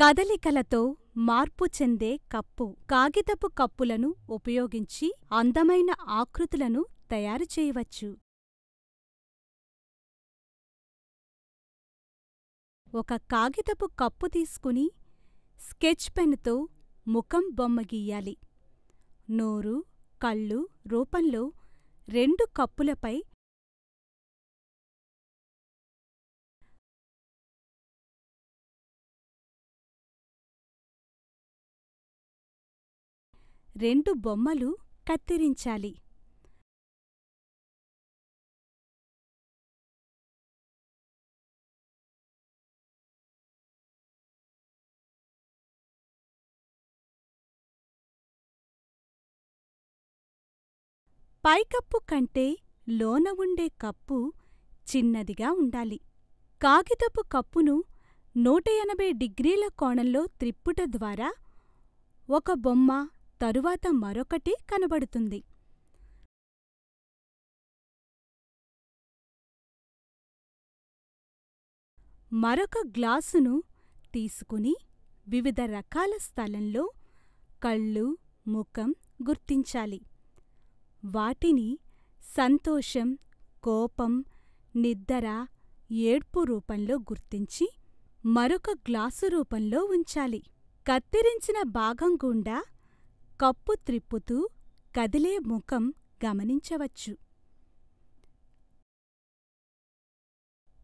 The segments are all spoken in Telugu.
కదలికలతో మార్పు చెందే కప్పు కాగితపు కప్పులను ఉపయోగించి అందమైన ఆకృతులను తయారు చేయవచ్చు ఒక కాగితపు కప్పు తీసుకుని స్కెచ్ పెన్తో ముఖం బొమ్మ గీయాలి నోరు కళ్ళు రూపంలో రెండు కప్పులపై రెండు బొమ్మలు కత్తిరించాలి పైకప్పు కంటే లోన ఉండే కప్పు చిన్నదిగా ఉండాలి కాగితపు కప్పును నూట ఎనభై డిగ్రీల కోణంలో త్రిప్పుట ద్వారా ఒక బొమ్మ తరువాత మరొకటి కనబడుతుంది మరొక గ్లాసును తీసుకుని వివిధ రకాల స్థలంలో కళ్ళు ముఖం గుర్తించాలి వాటిని సంతోషం కోపం నిద్ర ఏడ్పు రూపంలో గుర్తించి మరొక గ్లాసు రూపంలో ఉంచాలి కత్తిరించిన భాగం గుండా కప్పు త్రిప్పుతూ కదిలే ముఖం గమనించవచ్చు.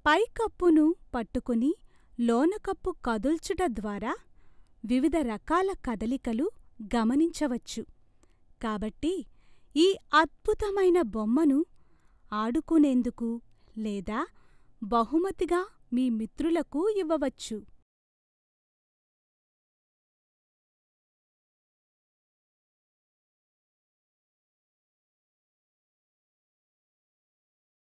పైకప్పును పట్టుకుని లోనకప్పు కదుల్చుట ద్వారా వివిధ రకాల కదలికలు గమనించవచ్చు కాబట్టి ఈ అద్భుతమైన బొమ్మను ఆడుకునేందుకు లేదా బహుమతిగా మీ మిత్రులకు ఇవ్వవచ్చు.